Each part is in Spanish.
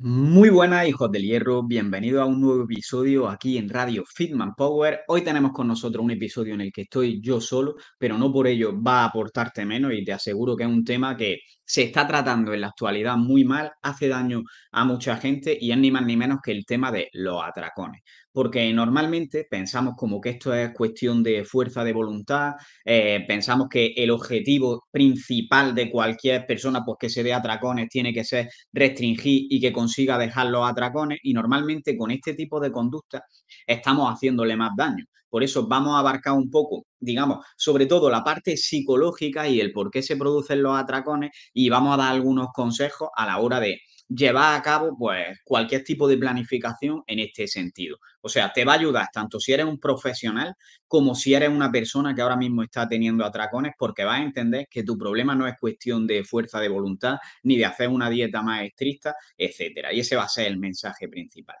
Muy buenas, hijos del hierro. Bienvenido a un nuevo episodio aquí en Radio Fitman Power. Hoy tenemos con nosotros un episodio en el que estoy yo solo, pero no por ello va a aportarte menos y te aseguro que es un tema que se está tratando en la actualidad muy mal, hace daño a mucha gente y es ni más ni menos que el tema de los atracones porque normalmente pensamos como que esto es cuestión de fuerza de voluntad, eh, pensamos que el objetivo principal de cualquier persona pues, que se dé atracones tiene que ser restringir y que consiga dejar los atracones y normalmente con este tipo de conducta estamos haciéndole más daño. Por eso vamos a abarcar un poco, digamos, sobre todo la parte psicológica y el por qué se producen los atracones y vamos a dar algunos consejos a la hora de llevar a cabo pues, cualquier tipo de planificación en este sentido. O sea, te va a ayudar tanto si eres un profesional como si eres una persona que ahora mismo está teniendo atracones porque vas a entender que tu problema no es cuestión de fuerza de voluntad ni de hacer una dieta más estricta, etcétera. Y ese va a ser el mensaje principal.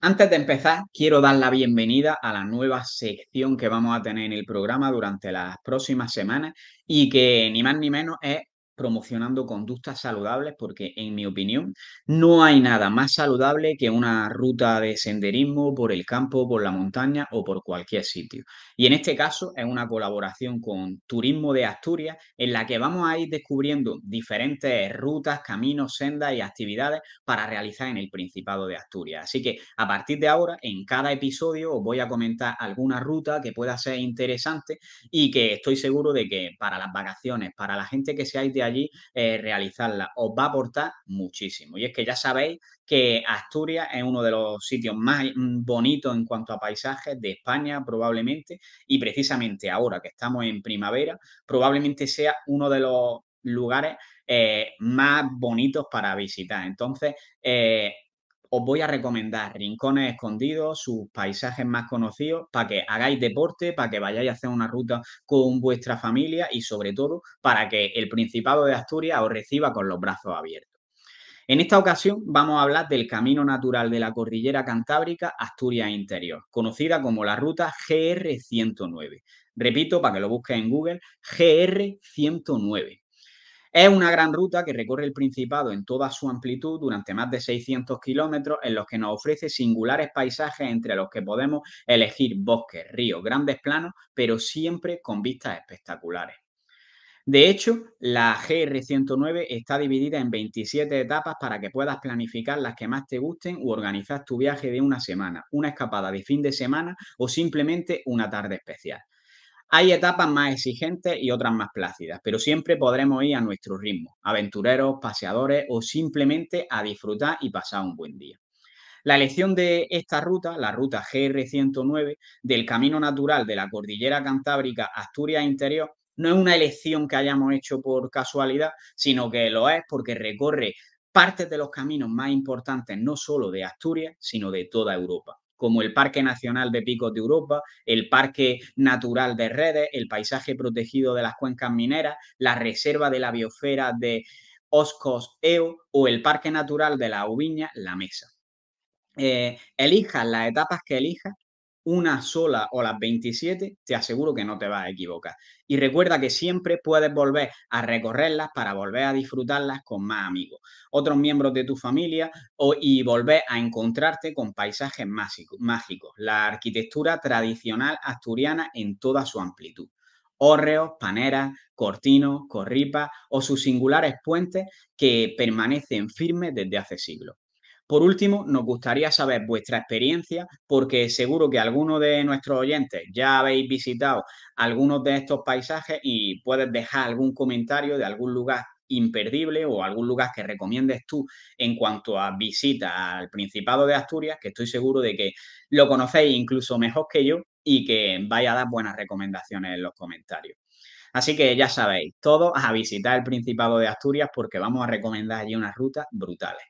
Antes de empezar, quiero dar la bienvenida a la nueva sección que vamos a tener en el programa durante las próximas semanas y que ni más ni menos es promocionando conductas saludables porque, en mi opinión, no hay nada más saludable que una ruta de senderismo por el campo, por la montaña o por cualquier sitio. Y en este caso es una colaboración con Turismo de Asturias en la que vamos a ir descubriendo diferentes rutas, caminos, sendas y actividades para realizar en el Principado de Asturias. Así que a partir de ahora, en cada episodio os voy a comentar alguna ruta que pueda ser interesante y que estoy seguro de que para las vacaciones, para la gente que seáis de allí eh, realizarla. Os va a aportar muchísimo. Y es que ya sabéis que Asturias es uno de los sitios más mm, bonitos en cuanto a paisajes de España, probablemente, y precisamente ahora que estamos en primavera, probablemente sea uno de los lugares eh, más bonitos para visitar. Entonces, eh, os voy a recomendar rincones escondidos, sus paisajes más conocidos, para que hagáis deporte, para que vayáis a hacer una ruta con vuestra familia y sobre todo para que el Principado de Asturias os reciba con los brazos abiertos. En esta ocasión vamos a hablar del Camino Natural de la Cordillera Cantábrica Asturias Interior, conocida como la ruta GR109. Repito, para que lo busquéis en Google, GR109. Es una gran ruta que recorre el Principado en toda su amplitud durante más de 600 kilómetros, en los que nos ofrece singulares paisajes entre los que podemos elegir bosques, ríos, grandes planos, pero siempre con vistas espectaculares. De hecho, la GR109 está dividida en 27 etapas para que puedas planificar las que más te gusten u organizar tu viaje de una semana, una escapada de fin de semana o simplemente una tarde especial. Hay etapas más exigentes y otras más plácidas, pero siempre podremos ir a nuestro ritmo, aventureros, paseadores o simplemente a disfrutar y pasar un buen día. La elección de esta ruta, la ruta GR109 del Camino Natural de la Cordillera Cantábrica Asturias Interior, no es una elección que hayamos hecho por casualidad, sino que lo es porque recorre partes de los caminos más importantes no solo de Asturias, sino de toda Europa como el Parque Nacional de Picos de Europa, el Parque Natural de Redes, el Paisaje Protegido de las Cuencas Mineras, la Reserva de la Biosfera de Oscos Eo o el Parque Natural de la Uviña, La Mesa. Eh, elijan las etapas que elijan una sola o las 27, te aseguro que no te vas a equivocar. Y recuerda que siempre puedes volver a recorrerlas para volver a disfrutarlas con más amigos, otros miembros de tu familia y volver a encontrarte con paisajes mágicos, la arquitectura tradicional asturiana en toda su amplitud. Hórreos, paneras, cortinos, corripas o sus singulares puentes que permanecen firmes desde hace siglos. Por último, nos gustaría saber vuestra experiencia, porque seguro que alguno de nuestros oyentes ya habéis visitado algunos de estos paisajes y puedes dejar algún comentario de algún lugar imperdible o algún lugar que recomiendes tú en cuanto a visita al Principado de Asturias, que estoy seguro de que lo conocéis incluso mejor que yo y que vaya a dar buenas recomendaciones en los comentarios. Así que ya sabéis, todos a visitar el Principado de Asturias porque vamos a recomendar allí unas rutas brutales.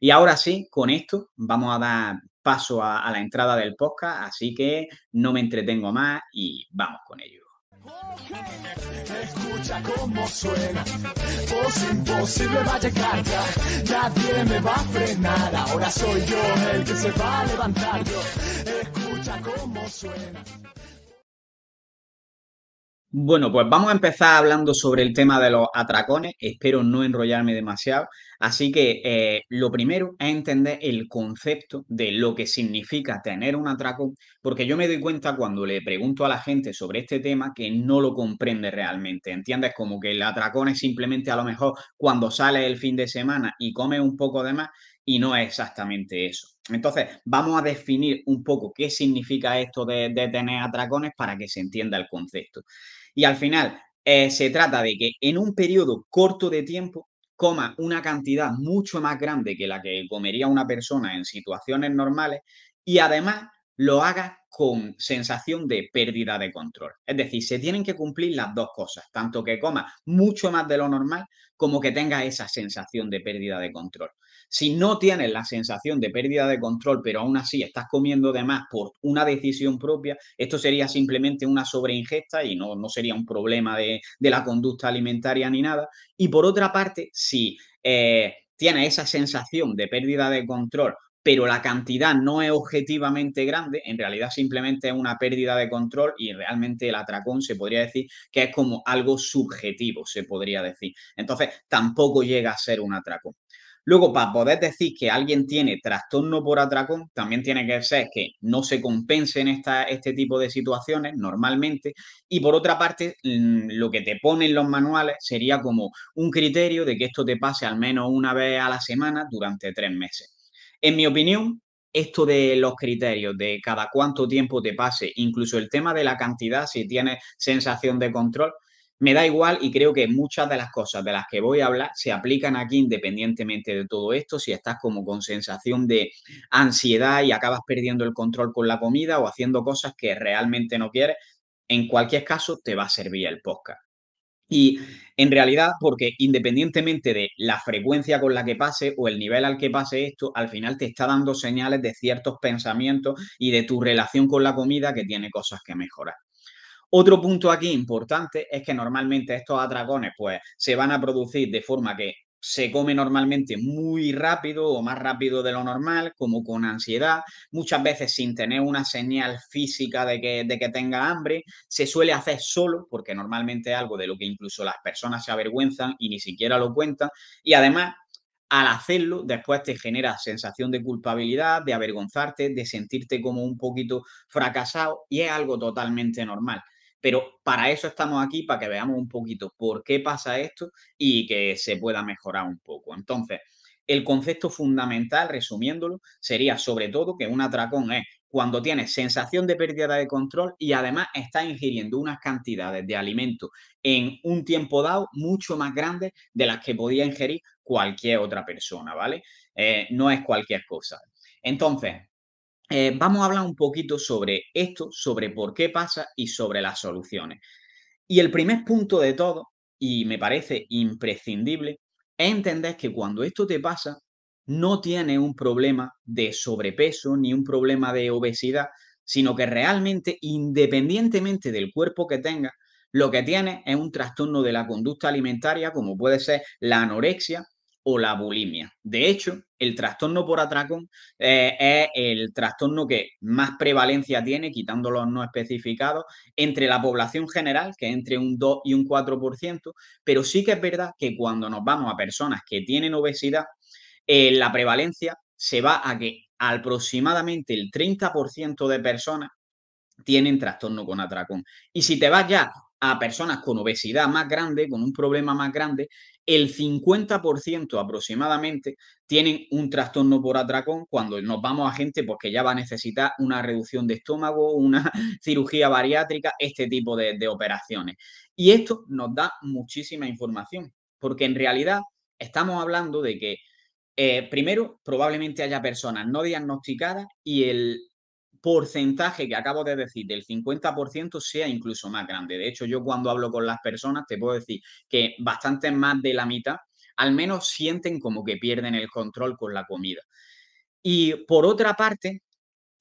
Y ahora sí, con esto vamos a dar paso a, la entrada del podcast, así que no me entretengo más y vamos con ello. Escucha cómo suena, imposible va a llegar nadie me va a frenar, ahora soy yo el que se va a levantar, yo. escucha cómo suena. Bueno, pues vamos a empezar hablando sobre el tema de los atracones. Espero no enrollarme demasiado. Así que eh, lo primero es entender el concepto de lo que significa tener un atracón, porque yo me doy cuenta cuando le pregunto a la gente sobre este tema que no lo comprende realmente. ¿Entiendes? Como que el atracón es simplemente a lo mejor cuando sale el fin de semana y come un poco de más y no es exactamente eso. Entonces, vamos a definir un poco qué significa esto de, de, tener atracones para que se entienda el concepto. Y al final eh, se trata de que en un periodo corto de tiempo coma una cantidad mucho más grande que la que comería una persona en situaciones normales y además lo haga con sensación de pérdida de control. Es decir, se tienen que cumplir las dos cosas, tanto que coma mucho más de lo normal como que tenga esa sensación de pérdida de control. Si no tienes la sensación de pérdida de control, pero aún así estás comiendo de más por una decisión propia, esto sería simplemente una sobreingesta y no, sería un problema de, la conducta alimentaria ni nada. Y por otra parte, si eh, tienes esa sensación de pérdida de control, pero la cantidad no es objetivamente grande, en realidad simplemente es una pérdida de control y realmente el atracón se podría decir que es como algo subjetivo, se podría decir. Entonces, tampoco llega a ser un atracón. Luego, para poder decir que alguien tiene trastorno por atracón, también tiene que ser que no se compense esta, este tipo de situaciones normalmente. Y por otra parte, mm, lo que te ponen los manuales sería como un criterio de que esto te pase al menos una vez a la semana durante tres meses. En mi opinión, esto de los criterios, de cada cuánto tiempo te pase, incluso el tema de la cantidad, si tienes sensación de control, me da igual y creo que muchas de las cosas de las que voy a hablar se aplican aquí independientemente de todo esto. Si estás como con sensación de ansiedad y acabas perdiendo el control con la comida o haciendo cosas que realmente no quieres, en cualquier caso te va a servir el podcast. Y en realidad, porque independientemente de la frecuencia con la que pase o el nivel al que pase esto, al final te está dando señales de ciertos pensamientos y de tu relación con la comida que tiene cosas que mejorar. Otro punto aquí importante es que normalmente estos atracones pues se van a producir de forma que se come normalmente muy rápido o más rápido de lo normal, como con ansiedad, muchas veces sin tener una señal física de que, de que tenga hambre, se suele hacer solo, porque normalmente es algo de lo que incluso las personas se avergüenzan y ni siquiera lo cuentan, y además al hacerlo, después te genera sensación de culpabilidad, de avergonzarte, de sentirte como un poquito fracasado y es algo totalmente normal. Pero para eso estamos aquí, para que veamos un poquito por qué pasa esto y que se pueda mejorar un poco. Entonces, el concepto fundamental, resumiéndolo, sería sobre todo que un atracón es cuando tiene sensación de pérdida de control y además está ingiriendo unas cantidades de alimento en un tiempo dado mucho más grandes de las que podía ingerir cualquier otra persona, ¿vale? Eh, no es cualquier cosa. Entonces, eh, vamos a hablar un poquito sobre esto, sobre por qué pasa y sobre las soluciones. Y el primer punto de todo, y me parece imprescindible, es entender que cuando esto te pasa, no tienes un problema de sobrepeso ni un problema de obesidad, sino que realmente, independientemente del cuerpo que tengas, lo que tienes es un trastorno de la conducta alimentaria, como puede ser la anorexia, o la bulimia. De hecho, el trastorno por atracón eh, es el trastorno que más prevalencia tiene, quitando los no especificados, entre la población general, que es entre un 2 y un 4%, pero sí que es verdad que cuando nos vamos a personas que tienen obesidad, eh, la prevalencia se va a que aproximadamente el 30% de personas tienen trastorno con atracón. Y si te vas ya a personas con obesidad más grande, con un problema más grande, el 50% aproximadamente tienen un trastorno por atracón cuando nos vamos a gente porque pues, ya va a necesitar una reducción de estómago, una cirugía bariátrica, este tipo de, operaciones. Y esto nos da muchísima información, porque en realidad estamos hablando de que eh, primero, probablemente haya personas no diagnosticadas y el porcentaje que acabo de decir del 50% sea incluso más grande. De hecho, yo cuando hablo con las personas te puedo decir que bastante más de la mitad al menos sienten como que pierden el control con la comida. Y por otra parte,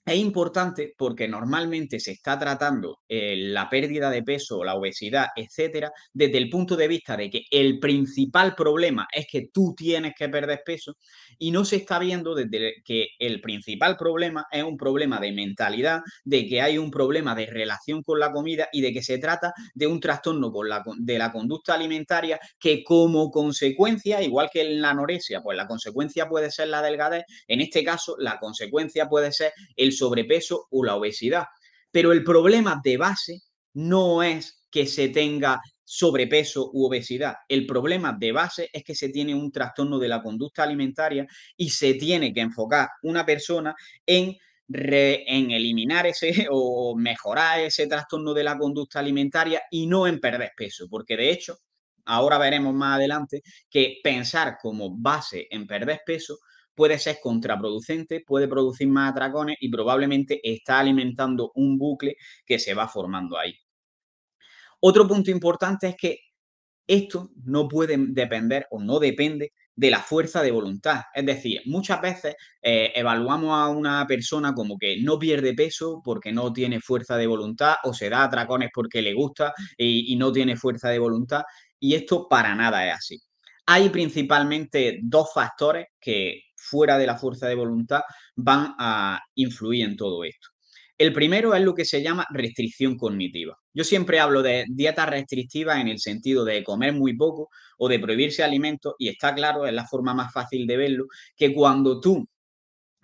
es importante porque normalmente se está tratando eh, la pérdida de peso, la obesidad, etcétera, desde el punto de vista de que el principal problema es que tú tienes que perder peso y no se está viendo desde que el principal problema es un problema de mentalidad, de que hay un problema de relación con la comida y de que se trata de un trastorno de la conducta alimentaria que como consecuencia, igual que en la anorexia, pues la consecuencia puede ser la delgadez, en este caso la consecuencia puede ser el sobrepeso o la obesidad. Pero el problema de base no es que se tenga sobrepeso u obesidad. El problema de base es que se tiene un trastorno de la conducta alimentaria y se tiene que enfocar una persona en, en eliminar ese o mejorar ese trastorno de la conducta alimentaria y no en perder peso, porque de hecho, ahora veremos más adelante que pensar como base en perder peso puede ser contraproducente, puede producir más atracones y probablemente está alimentando un bucle que se va formando ahí. Otro punto importante es que esto no puede depender o no depende de la fuerza de voluntad. Es decir, muchas veces eh, evaluamos a una persona como que no pierde peso porque no tiene fuerza de voluntad o se da atracones porque le gusta y no tiene fuerza de voluntad. Y esto para nada es así. Hay principalmente dos factores que fuera de la fuerza de voluntad van a influir en todo esto. El primero es lo que se llama restricción cognitiva. Yo siempre hablo de dieta restrictivas en el sentido de comer muy poco o de prohibirse alimentos y está claro, es la forma más fácil de verlo, que cuando tú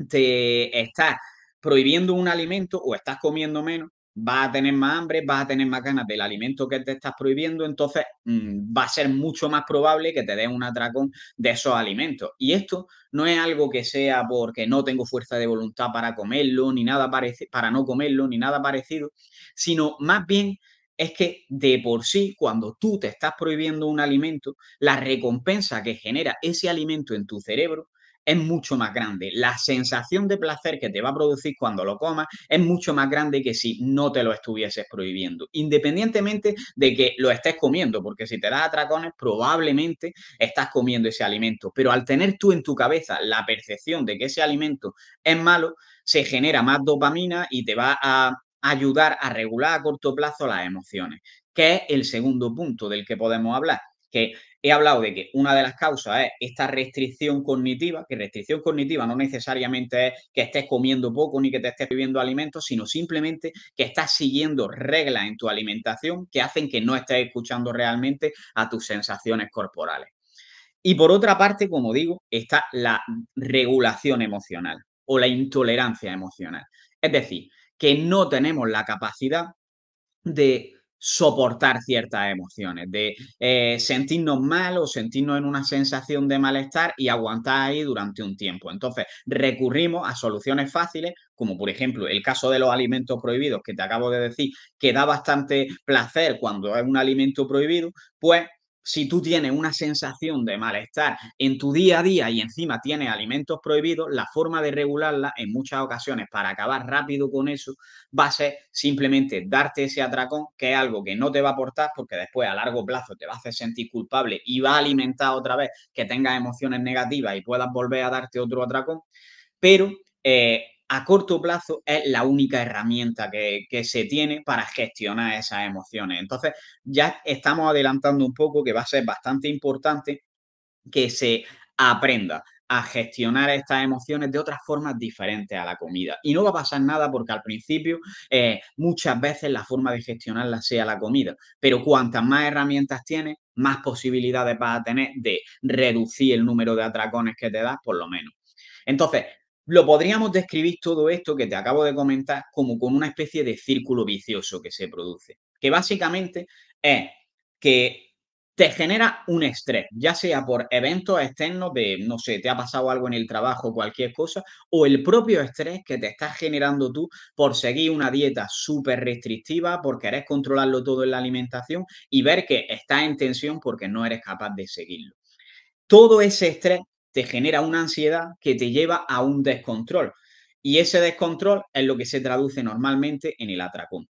te estás prohibiendo un alimento o estás comiendo menos, vas a tener más hambre, vas a tener más ganas del alimento que te estás prohibiendo, entonces mm, va a ser mucho más probable que te den un atracón de esos alimentos. Y esto no es algo que sea porque no tengo fuerza de voluntad para comerlo, ni nada parecido, para no comerlo, ni nada parecido, sino más bien es que de por sí, cuando tú te estás prohibiendo un alimento, la recompensa que genera ese alimento en tu cerebro es mucho más grande. La sensación de placer que te va a producir cuando lo comas es mucho más grande que si no te lo estuvieses prohibiendo, independientemente de que lo estés comiendo, porque si te das atracones probablemente estás comiendo ese alimento, pero al tener tú en tu cabeza la percepción de que ese alimento es malo, se genera más dopamina y te va a ayudar a regular a corto plazo las emociones, que es el segundo punto del que podemos hablar, que He hablado de que una de las causas es esta restricción cognitiva, que restricción cognitiva no necesariamente es que estés comiendo poco ni que te estés bebiendo alimentos, sino simplemente que estás siguiendo reglas en tu alimentación que hacen que no estés escuchando realmente a tus sensaciones corporales. Y por otra parte, como digo, está la regulación emocional o la intolerancia emocional. Es decir, que no tenemos la capacidad de soportar ciertas emociones, de eh, sentirnos mal o sentirnos en una sensación de malestar y aguantar ahí durante un tiempo. Entonces, recurrimos a soluciones fáciles, como por ejemplo el caso de los alimentos prohibidos, que te acabo de decir, que da bastante placer cuando es un alimento prohibido, pues si tú tienes una sensación de malestar en tu día a día y encima tienes alimentos prohibidos, la forma de regularla en muchas ocasiones para acabar rápido con eso va a ser simplemente darte ese atracón, que es algo que no te va a aportar porque después a largo plazo te va a hacer sentir culpable y va a alimentar otra vez que tengas emociones negativas y puedas volver a darte otro atracón. Pero eh, a corto plazo es la única herramienta que, se tiene para gestionar esas emociones. Entonces, ya estamos adelantando un poco que va a ser bastante importante que se aprenda a gestionar estas emociones de otras formas diferentes a la comida. Y no va a pasar nada porque al principio eh, muchas veces la forma de gestionarla sea la comida, pero cuantas más herramientas tienes, más posibilidades vas a tener de reducir el número de atracones que te das, por lo menos. Entonces, lo podríamos describir todo esto que te acabo de comentar como con una especie de círculo vicioso que se produce, que básicamente es que te genera un estrés, ya sea por eventos externos de, no sé, te ha pasado algo en el trabajo, cualquier cosa, o el propio estrés que te estás generando tú por seguir una dieta súper restrictiva, por querer controlarlo todo en la alimentación y ver que estás en tensión porque no eres capaz de seguirlo. Todo ese estrés te genera una ansiedad que te lleva a un descontrol. Y ese descontrol es lo que se traduce normalmente en el atracón.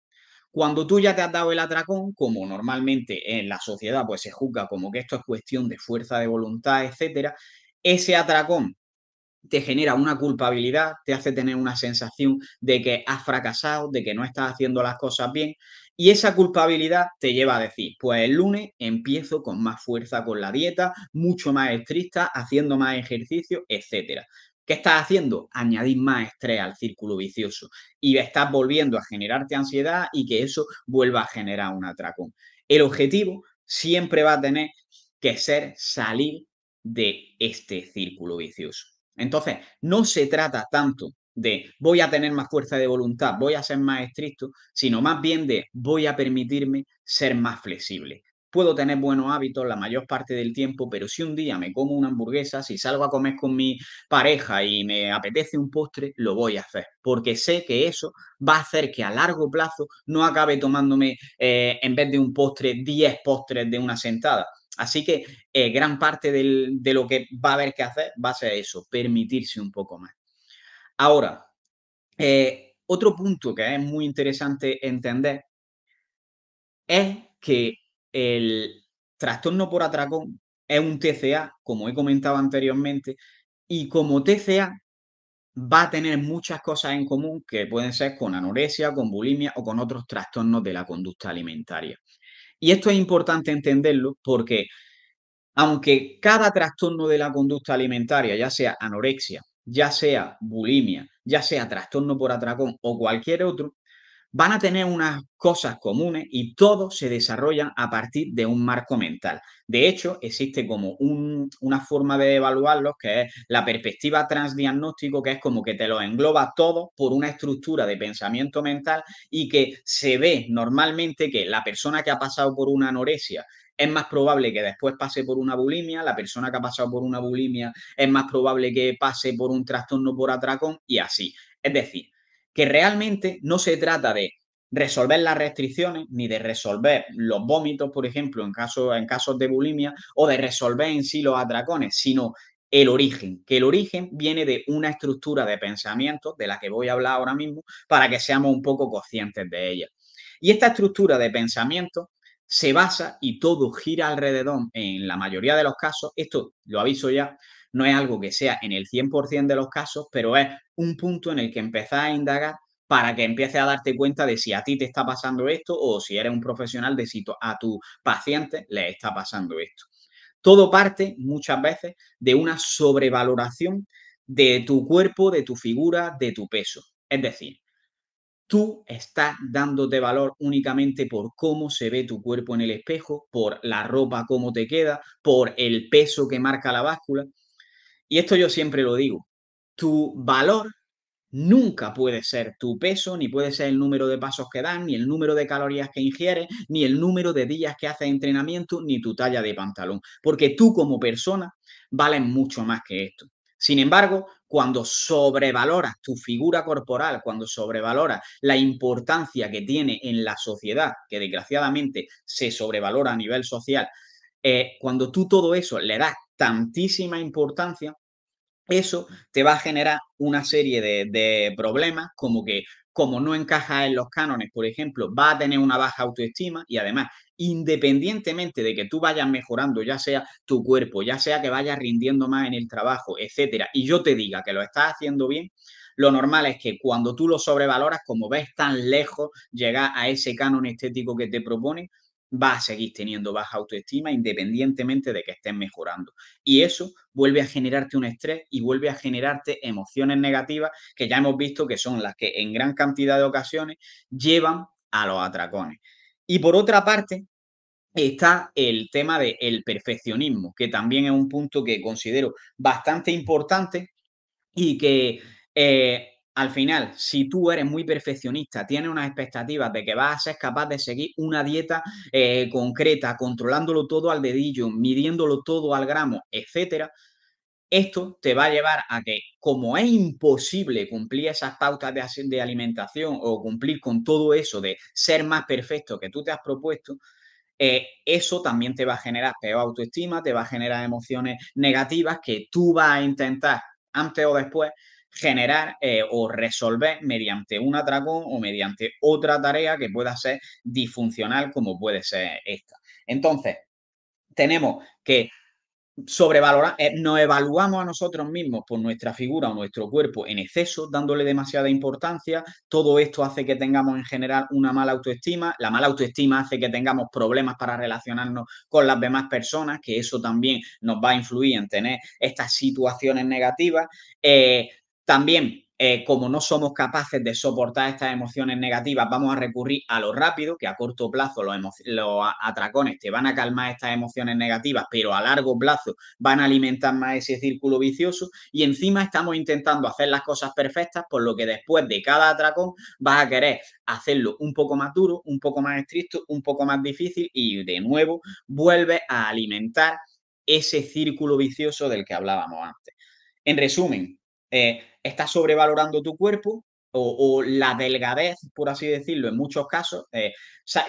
Cuando tú ya te has dado el atracón, como normalmente en la sociedad pues se juzga como que esto es cuestión de fuerza de voluntad, etcétera, ese atracón te genera una culpabilidad, te hace tener una sensación de que has fracasado, de que no estás haciendo las cosas bien y esa culpabilidad te lleva a decir, pues el lunes empiezo con más fuerza con la dieta, mucho más estricta, haciendo más ejercicio, etcétera. ¿Qué estás haciendo? Añadir más estrés al círculo vicioso y estás volviendo a generarte ansiedad y que eso vuelva a generar un atracón. El objetivo siempre va a tener que ser salir de este círculo vicioso. Entonces, no se trata tanto de voy a tener más fuerza de voluntad, voy a ser más estricto, sino más bien de voy a permitirme ser más flexible. Puedo tener buenos hábitos la mayor parte del tiempo, pero si un día me como una hamburguesa, si salgo a comer con mi pareja y me apetece un postre, lo voy a hacer, porque sé que eso va a hacer que a largo plazo no acabe tomándome eh, en vez de un postre 10 postres de una sentada. Así que eh, gran parte de lo que va a haber que hacer va a ser eso, permitirse un poco más. Ahora, eh, otro punto que es muy interesante entender es que el trastorno por atracón es un TCA, como he comentado anteriormente, y como TCA va a tener muchas cosas en común que pueden ser con anorexia, con bulimia o con otros trastornos de la conducta alimentaria. Y esto es importante entenderlo porque aunque cada trastorno de la conducta alimentaria, ya sea anorexia, ya sea bulimia, ya sea trastorno por atracón o cualquier otro, van a tener unas cosas comunes y todo se desarrolla a partir de un marco mental. De hecho, existe como una forma de evaluarlos que es la perspectiva transdiagnóstico, que es como que te los engloba todo por una estructura de pensamiento mental y que se ve normalmente que la persona que ha pasado por una anorexia es más probable que después pase por una bulimia, la persona que ha pasado por una bulimia es más probable que pase por un trastorno por atracón y así. Es decir, que realmente no se trata de resolver las restricciones ni de resolver los vómitos, por ejemplo, en, caso, en casos de bulimia, o de resolver en sí los atracones, sino el origen, que el origen viene de una estructura de pensamiento de la que voy a hablar ahora mismo para que seamos un poco conscientes de ella. Y esta estructura de pensamiento se basa y todo gira alrededor, en la mayoría de los casos, esto lo aviso ya, no es algo que sea en el 100% de los casos, pero es un punto en el que empezás a indagar para que empieces a darte cuenta de si a ti te está pasando esto o si eres un profesional de si a tu paciente le está pasando esto. Todo parte muchas veces de una sobrevaloración de tu cuerpo, de tu figura, de tu peso. Es decir, Tú estás dándote valor únicamente por cómo se ve tu cuerpo en el espejo, por la ropa, cómo te queda, por el peso que marca la báscula. Y esto yo siempre lo digo, tu valor nunca puede ser tu peso, ni puede ser el número de pasos que dan, ni el número de calorías que ingieres, ni el número de días que haces entrenamiento, ni tu talla de pantalón, porque tú como persona vales mucho más que esto. Sin embargo, cuando sobrevaloras tu figura corporal, cuando sobrevaloras la importancia que tiene en la sociedad, que desgraciadamente se sobrevalora a nivel social, eh, cuando tú todo eso le das tantísima importancia, eso te va a generar una serie de, problemas como que como no encaja en los cánones, por ejemplo, va a tener una baja autoestima y además, independientemente de que tú vayas mejorando, ya sea tu cuerpo, ya sea que vayas rindiendo más en el trabajo, etcétera, y yo te diga que lo estás haciendo bien, lo normal es que cuando tú lo sobrevaloras, como ves tan lejos llegar a ese canon estético que te propone, va a seguir teniendo baja autoestima independientemente de que estés mejorando. Y eso vuelve a generarte un estrés y vuelve a generarte emociones negativas que ya hemos visto que son las que en gran cantidad de ocasiones llevan a los atracones. Y por otra parte, está el tema del perfeccionismo, que también es un punto que considero bastante importante y que... Eh, al final, si tú eres muy perfeccionista, tienes unas expectativas de que vas a ser capaz de seguir una dieta eh, concreta, controlándolo todo al dedillo, midiéndolo todo al gramo, etcétera, esto te va a llevar a que, como es imposible cumplir esas pautas de, alimentación o cumplir con todo eso de ser más perfecto que tú te has propuesto, eh, eso también te va a generar peor autoestima, te va a generar emociones negativas que tú vas a intentar antes o después generar eh, o resolver mediante un atracón o mediante otra tarea que pueda ser disfuncional como puede ser esta. Entonces, tenemos que sobrevalorar, eh, nos evaluamos a nosotros mismos por nuestra figura o nuestro cuerpo en exceso, dándole demasiada importancia. Todo esto hace que tengamos en general una mala autoestima. La mala autoestima hace que tengamos problemas para relacionarnos con las demás personas, que eso también nos va a influir en tener estas situaciones negativas. Eh, también, eh, como no somos capaces de soportar estas emociones negativas, vamos a recurrir a lo rápido, que a corto plazo los, atracones te van a calmar estas emociones negativas, pero a largo plazo van a alimentar más ese círculo vicioso. Y encima estamos intentando hacer las cosas perfectas, por lo que después de cada atracón vas a querer hacerlo un poco más duro, un poco más estricto, un poco más difícil y de nuevo vuelve a alimentar ese círculo vicioso del que hablábamos antes. En resumen, eh, estás sobrevalorando tu cuerpo o, la delgadez, por así decirlo, en muchos casos. Eh,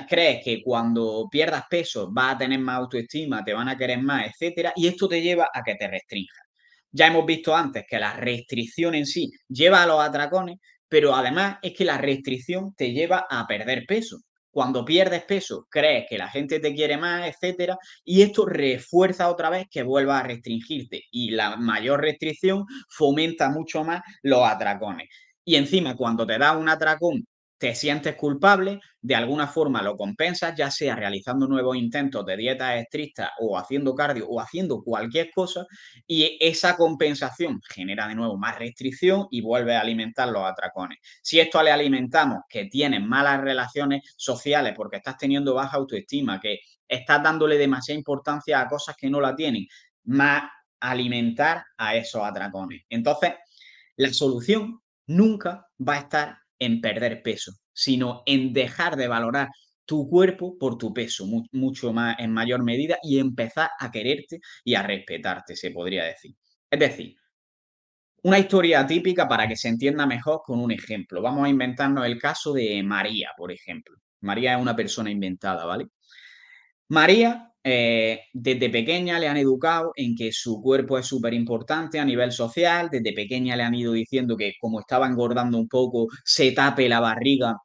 crees que cuando pierdas peso vas a tener más autoestima, te van a querer más, etcétera, y esto te lleva a que te restrinjas. Ya hemos visto antes que la restricción en sí lleva a los atracones, pero además es que la restricción te lleva a perder peso cuando pierdes peso, crees que la gente te quiere más, etcétera, y esto refuerza otra vez que vuelvas a restringirte y la mayor restricción fomenta mucho más los atracones. Y encima, cuando te da un atracón te sientes culpable, de alguna forma lo compensas, ya sea realizando nuevos intentos de dieta estricta o haciendo cardio o haciendo cualquier cosa, y esa compensación genera de nuevo más restricción y vuelve a alimentar los atracones. Si esto le alimentamos que tienes malas relaciones sociales porque estás teniendo baja autoestima, que estás dándole demasiada importancia a cosas que no la tienen, más alimentar a esos atracones. Entonces, la solución nunca va a estar en perder peso, sino en dejar de valorar tu cuerpo por tu peso, mucho más en mayor medida y empezar a quererte y a respetarte, se podría decir. Es decir, una historia típica para que se entienda mejor con un ejemplo. Vamos a inventarnos el caso de María, por ejemplo. María es una persona inventada, ¿vale? María eh, desde pequeña le han educado en que su cuerpo es súper importante a nivel social, desde pequeña le han ido diciendo que como estaba engordando un poco, se tape la barriga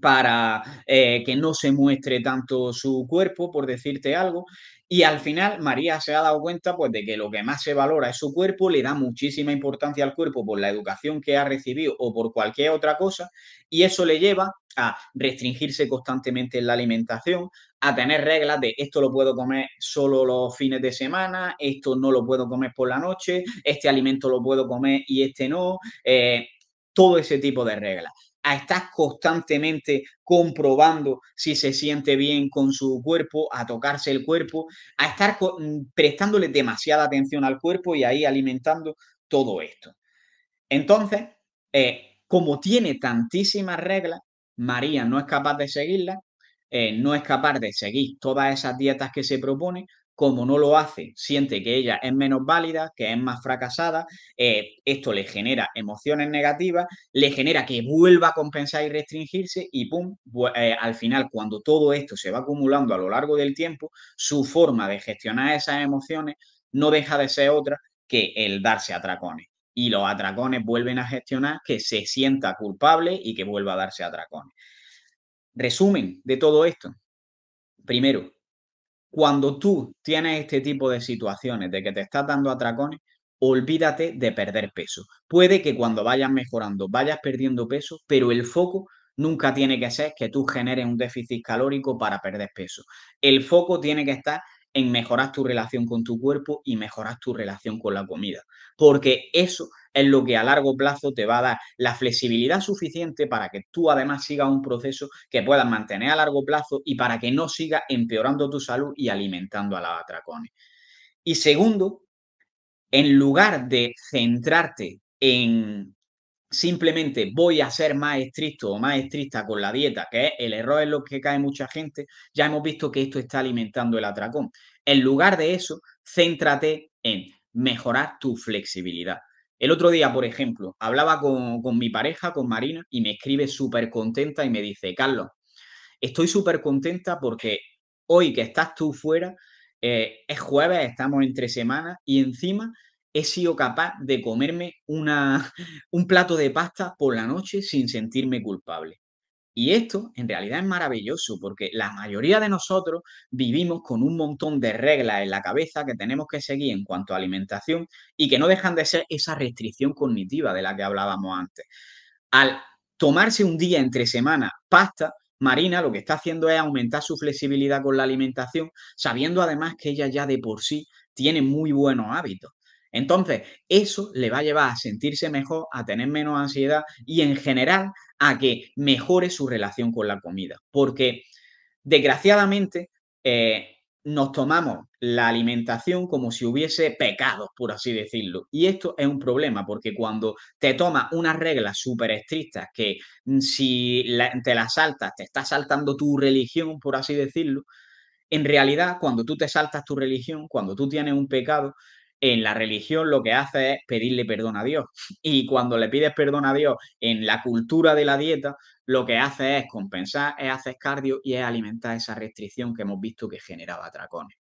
para eh, que no se muestre tanto su cuerpo, por decirte algo. Y al final María se ha dado cuenta pues, de que lo que más se valora es su cuerpo, le da muchísima importancia al cuerpo por la educación que ha recibido o por cualquier otra cosa, y eso le lleva a restringirse constantemente en la alimentación, a tener reglas de esto lo puedo comer solo los fines de semana, esto no lo puedo comer por la noche, este alimento lo puedo comer y este no, eh, todo ese tipo de reglas a estar constantemente comprobando si se siente bien con su cuerpo, a tocarse el cuerpo, a estar mm, prestándole demasiada atención al cuerpo y ahí alimentando todo esto. Entonces, eh, como tiene tantísimas reglas, María no es capaz de seguirlas, eh, no es capaz de seguir todas esas dietas que se propone, como no lo hace, siente que ella es menos válida, que es más fracasada, eh, esto le genera emociones negativas, le genera que vuelva a compensar y restringirse y pum, eh, al final cuando todo esto se va acumulando a lo largo del tiempo, su forma de gestionar esas emociones no deja de ser otra que el darse atracones. Y los atracones vuelven a gestionar que se sienta culpable y que vuelva a darse atracones. Resumen de todo esto. Primero, cuando tú tienes este tipo de situaciones de que te estás dando atracones, olvídate de perder peso. Puede que cuando vayas mejorando vayas perdiendo peso, pero el foco nunca tiene que ser que tú generes un déficit calórico para perder peso. El foco tiene que estar en mejorar tu relación con tu cuerpo y mejorar tu relación con la comida, porque eso es lo que a largo plazo te va a dar la flexibilidad suficiente para que tú además sigas un proceso que puedas mantener a largo plazo y para que no sigas empeorando tu salud y alimentando a los atracones. Y segundo, en lugar de centrarte en simplemente voy a ser más estricto o más estricta con la dieta, que es el error en lo que cae mucha gente, ya hemos visto que esto está alimentando el atracón. En lugar de eso, céntrate en mejorar tu flexibilidad. El otro día, por ejemplo, hablaba con, mi pareja, con Marina, y me escribe súper contenta y me dice, Carlos, estoy súper contenta porque hoy que estás tú fuera, eh, es jueves, estamos entre semanas y encima he sido capaz de comerme una, un plato de pasta por la noche sin sentirme culpable. Y esto en realidad es maravilloso porque la mayoría de nosotros vivimos con un montón de reglas en la cabeza que tenemos que seguir en cuanto a alimentación y que no dejan de ser esa restricción cognitiva de la que hablábamos antes. Al tomarse un día entre semana pasta, Marina lo que está haciendo es aumentar su flexibilidad con la alimentación, sabiendo además que ella ya de por sí tiene muy buenos hábitos. Entonces, eso le va a llevar a sentirse mejor, a tener menos ansiedad y en general a que mejore su relación con la comida. Porque, desgraciadamente, eh, nos tomamos la alimentación como si hubiese pecados, por así decirlo. Y esto es un problema porque cuando te tomas unas reglas súper estrictas que mm, si te las saltas, te está saltando tu religión, por así decirlo, en realidad cuando tú te saltas tu religión, cuando tú tienes un pecado, en la religión lo que hace es pedirle perdón a Dios. Y cuando le pides perdón a Dios en la cultura de la dieta, lo que hace es compensar, es hacer cardio y es alimentar esa restricción que hemos visto que generaba atracones.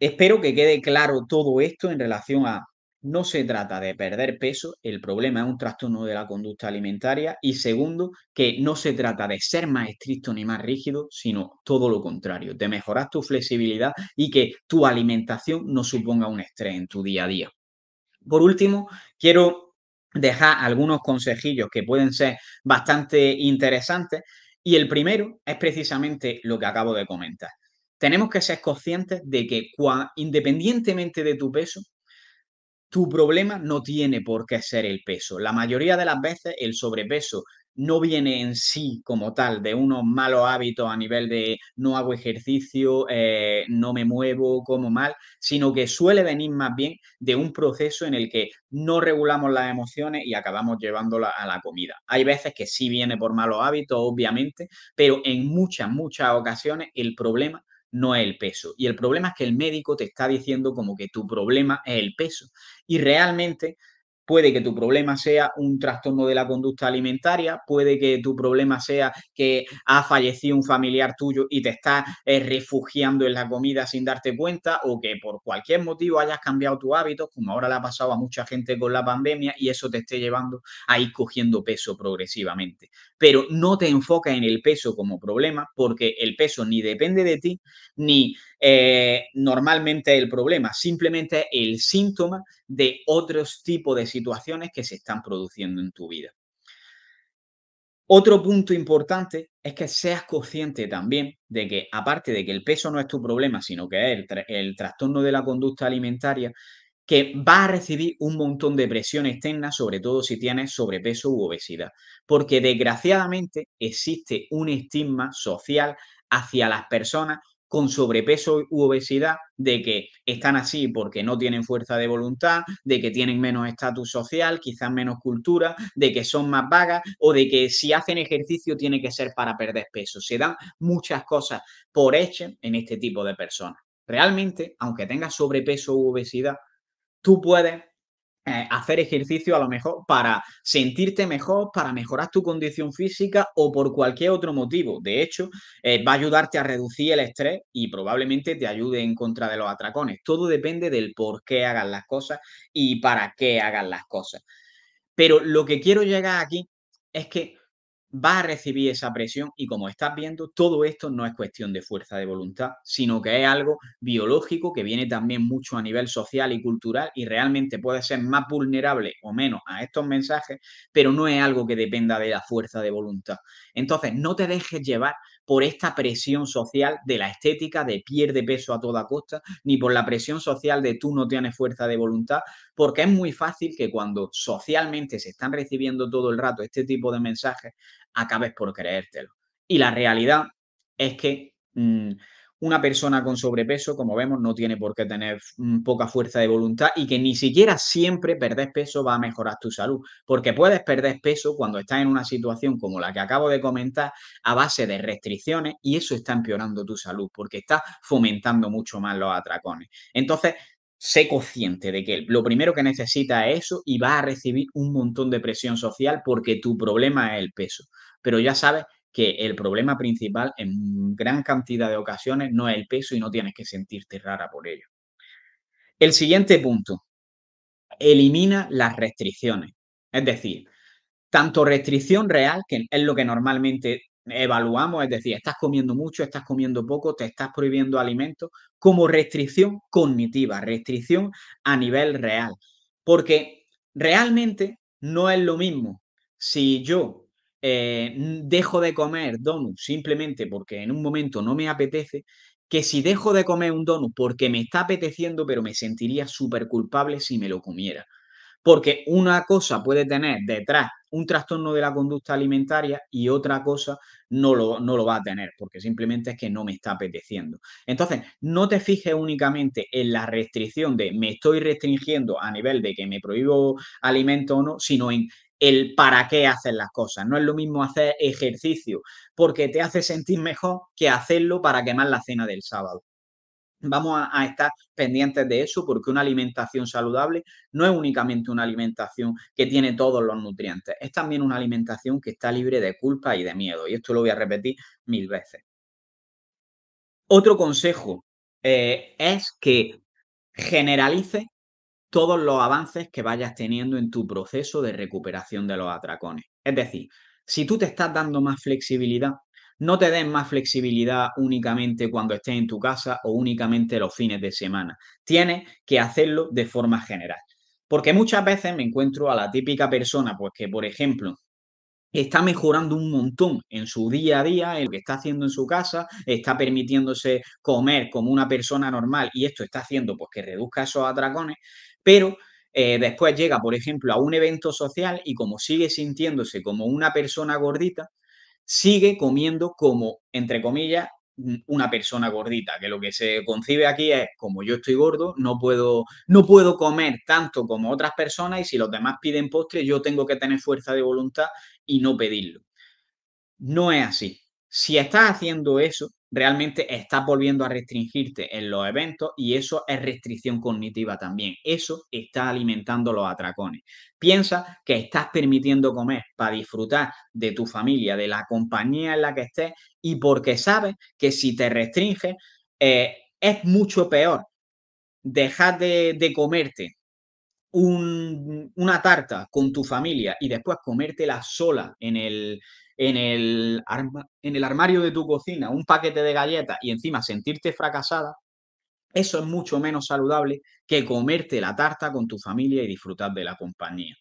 Espero que quede claro todo esto en relación a no se trata de perder peso, el problema es un trastorno de la conducta alimentaria y segundo, que no se trata de ser más estricto ni más rígido, sino todo lo contrario, de mejorar tu flexibilidad y que tu alimentación no suponga un estrés en tu día a día. Por último, quiero dejar algunos consejillos que pueden ser bastante interesantes y el primero es precisamente lo que acabo de comentar tenemos que ser conscientes de que independientemente de tu peso, tu problema no tiene por qué ser el peso. La mayoría de las veces el sobrepeso no viene en sí como tal de unos malos hábitos a nivel de no hago ejercicio, eh, no me muevo, como mal, sino que suele venir más bien de un proceso en el que no regulamos las emociones y acabamos llevándola a la comida. Hay veces que sí viene por malos hábitos, obviamente, pero en muchas, muchas ocasiones el problema no es el peso. Y el problema es que el médico te está diciendo como que tu problema es el peso. Y realmente puede que tu problema sea un trastorno de la conducta alimentaria, puede que tu problema sea que ha fallecido un familiar tuyo y te estás eh, refugiando en la comida sin darte cuenta o que por cualquier motivo hayas cambiado tu hábito, como ahora le ha pasado a mucha gente con la pandemia y eso te esté llevando a ir cogiendo peso progresivamente. Pero no te enfocas en el peso como problema porque el peso ni depende de ti ni normalmente eh, normalmente el problema, simplemente el síntoma de otros tipos de situaciones que se están produciendo en tu vida. Otro punto importante es que seas consciente también de que, aparte de que el peso no es tu problema, sino que es el, trastorno de la conducta alimentaria, que va a recibir un montón de presión externa, sobre todo si tienes sobrepeso u obesidad, porque desgraciadamente existe un estigma social hacia las personas con sobrepeso u obesidad de que están así porque no tienen fuerza de voluntad, de que tienen menos estatus social, quizás menos cultura, de que son más vagas o de que si hacen ejercicio tiene que ser para perder peso. Se dan muchas cosas por hecho en este tipo de personas. Realmente, aunque tengas sobrepeso u obesidad, tú puedes eh, hacer ejercicio a lo mejor para sentirte mejor, para mejorar tu condición física o por cualquier otro motivo. De hecho, eh, va a ayudarte a reducir el estrés y probablemente te ayude en contra de los atracones. Todo depende del por qué hagan las cosas y para qué hagan las cosas. Pero lo que quiero llegar aquí es que Va a recibir esa presión y como estás viendo, todo esto no es cuestión de fuerza de voluntad, sino que es algo biológico que viene también mucho a nivel social y cultural y realmente puede ser más vulnerable o menos a estos mensajes, pero no es algo que dependa de la fuerza de voluntad. Entonces, no te dejes llevar por esta presión social de la estética, de pierde peso a toda costa, ni por la presión social de tú no tienes fuerza de voluntad, porque es muy fácil que cuando socialmente se están recibiendo todo el rato este tipo de mensajes, acabes por creértelo. Y la realidad es que... Mm, una persona con sobrepeso, como vemos, no tiene por qué tener poca fuerza de voluntad y que ni siquiera siempre perder peso va a mejorar tu salud, porque puedes perder peso cuando estás en una situación como la que acabo de comentar a base de restricciones y eso está empeorando tu salud porque está fomentando mucho más los atracones. Entonces, sé consciente de que lo primero que necesita es eso y va a recibir un montón de presión social porque tu problema es el peso. Pero ya sabes que el problema principal en gran cantidad de ocasiones no es el peso y no tienes que sentirte rara por ello. El siguiente punto, elimina las restricciones. Es decir, tanto restricción real, que es lo que normalmente evaluamos, es decir, estás comiendo mucho, estás comiendo poco, te estás prohibiendo alimentos, como restricción cognitiva, restricción a nivel real. Porque realmente no es lo mismo si yo eh, dejo de comer donut simplemente porque en un momento no me apetece, que si dejo de comer un donut porque me está apeteciendo, pero me sentiría súper culpable si me lo comiera. Porque una cosa puede tener detrás un trastorno de la conducta alimentaria y otra cosa no lo, no lo va a tener, porque simplemente es que no me está apeteciendo. Entonces, no te fijes únicamente en la restricción de me estoy restringiendo a nivel de que me prohíbo alimento o no, sino en el para qué hacer las cosas. No es lo mismo hacer ejercicio porque te hace sentir mejor que hacerlo para quemar la cena del sábado. Vamos a, estar pendientes de eso porque una alimentación saludable no es únicamente una alimentación que tiene todos los nutrientes, es también una alimentación que está libre de culpa y de miedo. Y esto lo voy a repetir mil veces. Otro consejo eh, es que generalice todos los avances que vayas teniendo en tu proceso de recuperación de los atracones. Es decir, si tú te estás dando más flexibilidad, no te den más flexibilidad únicamente cuando estés en tu casa o únicamente los fines de semana. Tienes que hacerlo de forma general. Porque muchas veces me encuentro a la típica persona, pues que, por ejemplo, está mejorando un montón en su día a día, en lo que está haciendo en su casa, está permitiéndose comer como una persona normal y esto está haciendo pues que reduzca esos atracones, pero eh, después llega, por ejemplo, a un evento social y como sigue sintiéndose como una persona gordita, sigue comiendo como, entre comillas, una persona gordita, que lo que se concibe aquí es, como yo estoy gordo, no puedo, no puedo comer tanto como otras personas y si los demás piden postre, yo tengo que tener fuerza de voluntad y no pedirlo. No es así. Si estás haciendo eso, realmente estás volviendo a restringirte en los eventos y eso es restricción cognitiva también. Eso está alimentando los atracones. Piensa que estás permitiendo comer para disfrutar de tu familia, de la compañía en la que estés y porque sabes que si te restringes eh, es mucho peor dejar de, comerte una tarta con tu familia y después comértela sola en el, en el, armario de tu cocina un paquete de galletas y encima sentirte fracasada, eso es mucho menos saludable que comerte la tarta con tu familia y disfrutar de la compañía.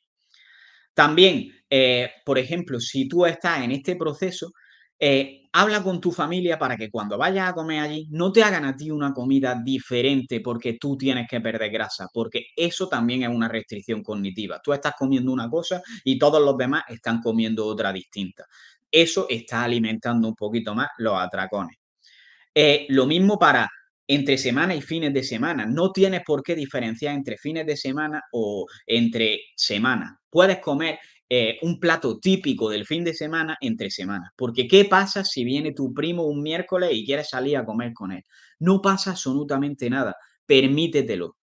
También, eh, por ejemplo, si tú estás en este proceso eh, habla con tu familia para que cuando vayas a comer allí no te hagan a ti una comida diferente porque tú tienes que perder grasa, porque eso también es una restricción cognitiva. Tú estás comiendo una cosa y todos los demás están comiendo otra distinta. Eso está alimentando un poquito más los atracones. Eh, lo mismo para entre semana y fines de semana. No tienes por qué diferenciar entre fines de semana o entre semana. Puedes comer eh, un plato típico del fin de semana entre semanas. Porque ¿qué pasa si viene tu primo un miércoles y quieres salir a comer con él? No pasa absolutamente nada, permítetelo.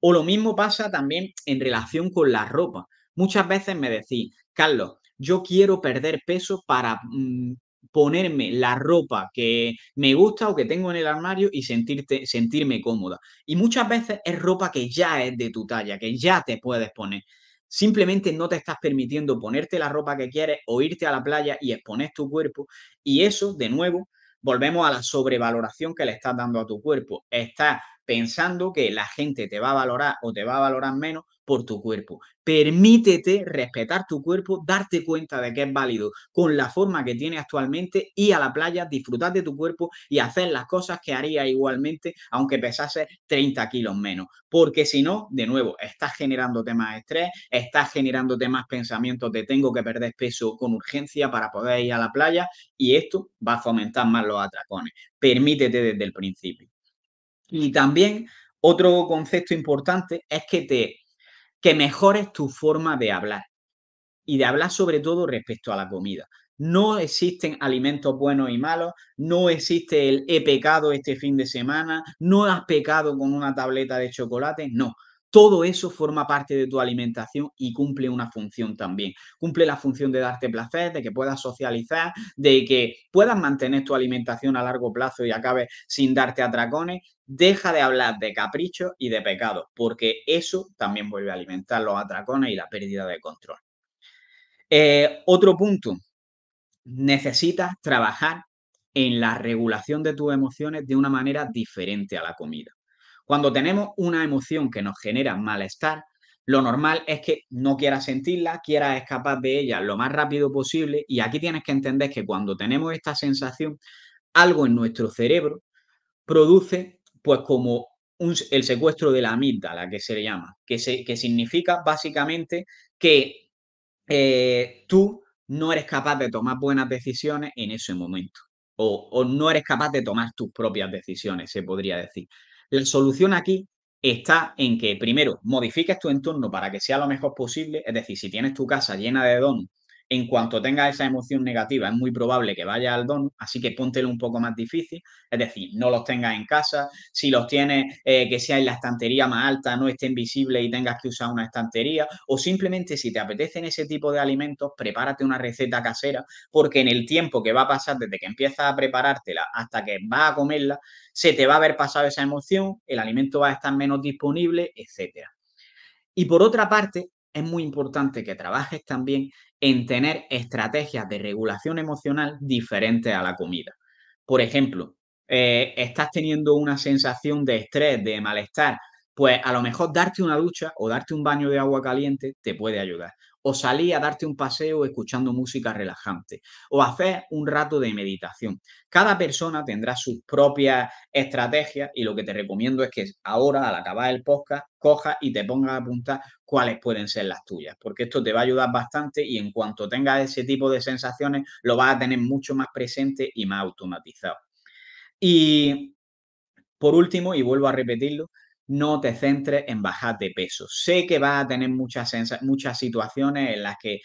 O lo mismo pasa también en relación con la ropa. Muchas veces me decís, Carlos, yo quiero perder peso para mm, ponerme la ropa que me gusta o que tengo en el armario y sentirme cómoda. Y muchas veces es ropa que ya es de tu talla, que ya te puedes poner. Simplemente no te estás permitiendo ponerte la ropa que quieres o irte a la playa y exponer tu cuerpo. Y eso, de nuevo, volvemos a la sobrevaloración que le estás dando a tu cuerpo. Estás pensando que la gente te va a valorar o te va a valorar menos por tu cuerpo. Permítete respetar tu cuerpo, darte cuenta de que es válido con la forma que tiene actualmente, ir a la playa, disfrutar de tu cuerpo y hacer las cosas que haría igualmente aunque pesase 30 kilos menos. Porque si no, de nuevo, estás generando más estrés, estás generando más pensamientos de tengo que perder peso con urgencia para poder ir a la playa y esto va a fomentar más los atracones. Permítete desde el principio. Y también otro concepto importante es que te que mejores tu forma de hablar y de hablar sobre todo respecto a la comida. No existen alimentos buenos y malos, no existe el he pecado este fin de semana, no has pecado con una tableta de chocolate, no todo eso forma parte de tu alimentación y cumple una función también. Cumple la función de darte placer, de que puedas socializar, de que puedas mantener tu alimentación a largo plazo y acabes sin darte atracones. Deja de hablar de caprichos y de pecados, porque eso también vuelve a alimentar los atracones y la pérdida de control. Eh, otro punto, necesitas trabajar en la regulación de tus emociones de una manera diferente a la comida. Cuando tenemos una emoción que nos genera malestar, lo normal es que no quieras sentirla, quieras escapar de ella lo más rápido posible y aquí tienes que entender que cuando tenemos esta sensación, algo en nuestro cerebro produce pues como el secuestro de la amígdala, que se le llama, que, significa básicamente que eh, tú no eres capaz de tomar buenas decisiones en ese momento. o, no eres capaz de tomar tus propias decisiones, se podría decir. La solución aquí está en que primero modifiques tu entorno para que sea lo mejor posible, es decir, si tienes tu casa llena de donos, en cuanto tenga esa emoción negativa, es muy probable que vaya al don... así que póntelo un poco más difícil, es decir, no los tengas en casa, si los tienes, eh, que sea en la estantería más alta, no estén visibles y tengas que usar una estantería, o simplemente si te apetecen ese tipo de alimentos, prepárate una receta casera, porque en el tiempo que va a pasar desde que empiezas a preparártela hasta que vas a comerla, se te va a haber pasado esa emoción, el alimento va a estar menos disponible, etcétera. Y por otra parte, es muy importante que trabajes también en tener estrategias de regulación emocional diferentes a la comida. Por ejemplo, eh, estás teniendo una sensación de estrés, de malestar, pues a lo mejor darte una ducha o darte un baño de agua caliente te puede ayudar o salir a darte un paseo escuchando música relajante, o hacer un rato de meditación. Cada persona tendrá sus propias estrategias y lo que te recomiendo es que ahora, al acabar el podcast, cojas y te pongas a apuntar cuáles pueden ser las tuyas, porque esto te va a ayudar bastante y en cuanto tengas ese tipo de sensaciones, lo vas a tener mucho más presente y más automatizado. Y por último, y vuelvo a repetirlo, no te centres en bajar de peso. Sé que vas a tener muchas, muchas situaciones en las que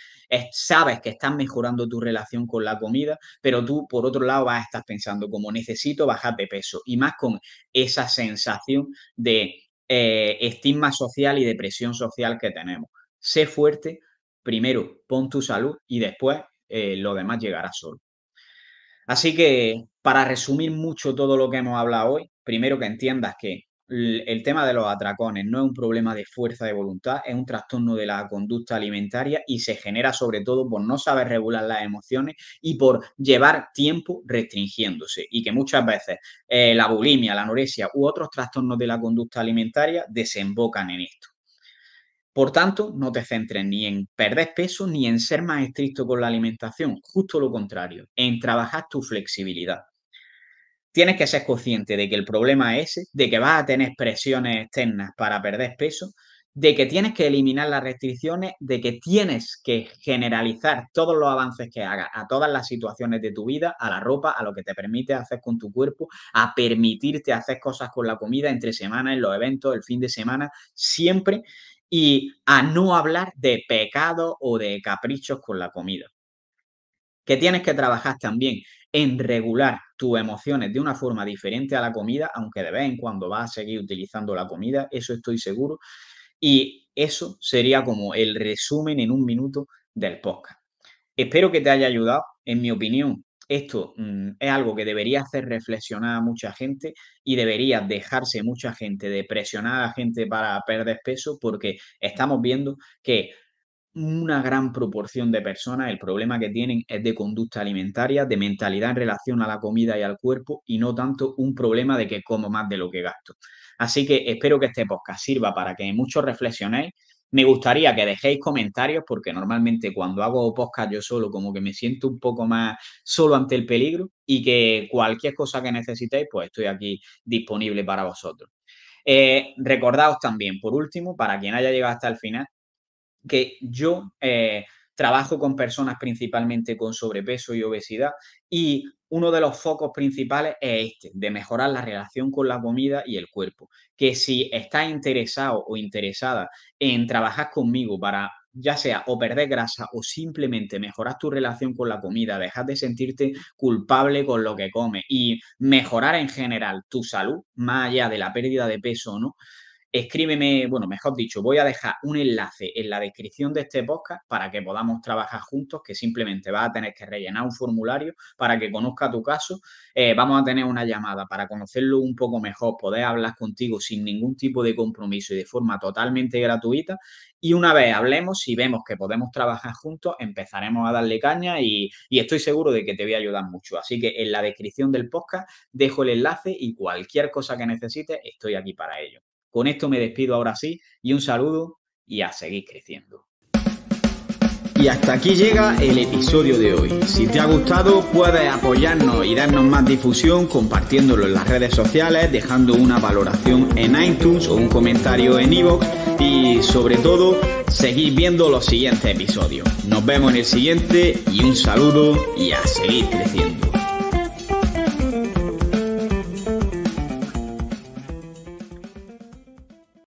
sabes que estás mejorando tu relación con la comida, pero tú por otro lado vas a estar pensando como necesito bajar de peso y más con esa sensación de eh, estigma social y de presión social que tenemos. Sé fuerte, primero pon tu salud y después eh, lo demás llegará solo. Así que para resumir mucho todo lo que hemos hablado hoy, primero que entiendas que el tema de los atracones no es un problema de fuerza de voluntad, es un trastorno de la conducta alimentaria y se genera sobre todo por no saber regular las emociones y por llevar tiempo restringiéndose. Y que muchas veces eh, la bulimia, la anorexia u otros trastornos de la conducta alimentaria desembocan en esto. Por tanto, no te centres ni en perder peso ni en ser más estricto con la alimentación, justo lo contrario, en trabajar tu flexibilidad tienes que ser consciente de que el problema es ese, de que vas a tener presiones externas para perder peso, de que tienes que eliminar las restricciones, de que tienes que generalizar todos los avances que hagas a todas las situaciones de tu vida, a la ropa, a lo que te permite hacer con tu cuerpo, a permitirte hacer cosas con la comida entre semana, en los eventos, el fin de semana, siempre, y a no hablar de pecado o de caprichos con la comida que tienes que trabajar también en regular tus emociones de una forma diferente a la comida, aunque de vez en cuando vas a seguir utilizando la comida, eso estoy seguro. Y eso sería como el resumen en un minuto del podcast. Espero que te haya ayudado. En mi opinión, esto mm, es algo que debería hacer reflexionar a mucha gente y debería dejarse mucha gente de a la gente para perder peso porque estamos viendo que una gran proporción de personas el problema que tienen es de conducta alimentaria, de mentalidad en relación a la comida y al cuerpo y no tanto un problema de que como más de lo que gasto. Así que espero que este podcast sirva para que muchos reflexionéis. Me gustaría que dejéis comentarios porque normalmente cuando hago podcast yo solo como que me siento un poco más solo ante el peligro y que cualquier cosa que necesitéis pues estoy aquí disponible para vosotros. Eh, recordaos también, por último, para quien haya llegado hasta el final, que yo eh, trabajo con personas principalmente con sobrepeso y obesidad y uno de los focos principales es este, de mejorar la relación con la comida y el cuerpo. Que si estás interesado o interesada en trabajar conmigo para ya sea o perder grasa o simplemente mejorar tu relación con la comida, dejar de sentirte culpable con lo que comes y mejorar en general tu salud, más allá de la pérdida de peso o no, escríbeme, bueno, mejor dicho, voy a dejar un enlace en la descripción de este podcast para que podamos trabajar juntos, que simplemente vas a tener que rellenar un formulario para que conozca tu caso. Eh, vamos a tener una llamada para conocerlo un poco mejor, poder hablar contigo sin ningún tipo de compromiso y de forma totalmente gratuita. Y una vez hablemos y vemos que podemos trabajar juntos, empezaremos a darle caña y, y estoy seguro de que te voy a ayudar mucho. Así que en la descripción del podcast dejo el enlace y cualquier cosa que necesites, estoy aquí para ello. Con esto me despido ahora sí y un saludo y a seguir creciendo. Y hasta aquí llega el episodio de hoy. Si te ha gustado puedes apoyarnos y darnos más difusión compartiéndolo en las redes sociales, dejando una valoración en iTunes o un comentario en iVoox y sobre todo seguir viendo los siguientes episodios. Nos vemos en el siguiente y un saludo y a seguir creciendo.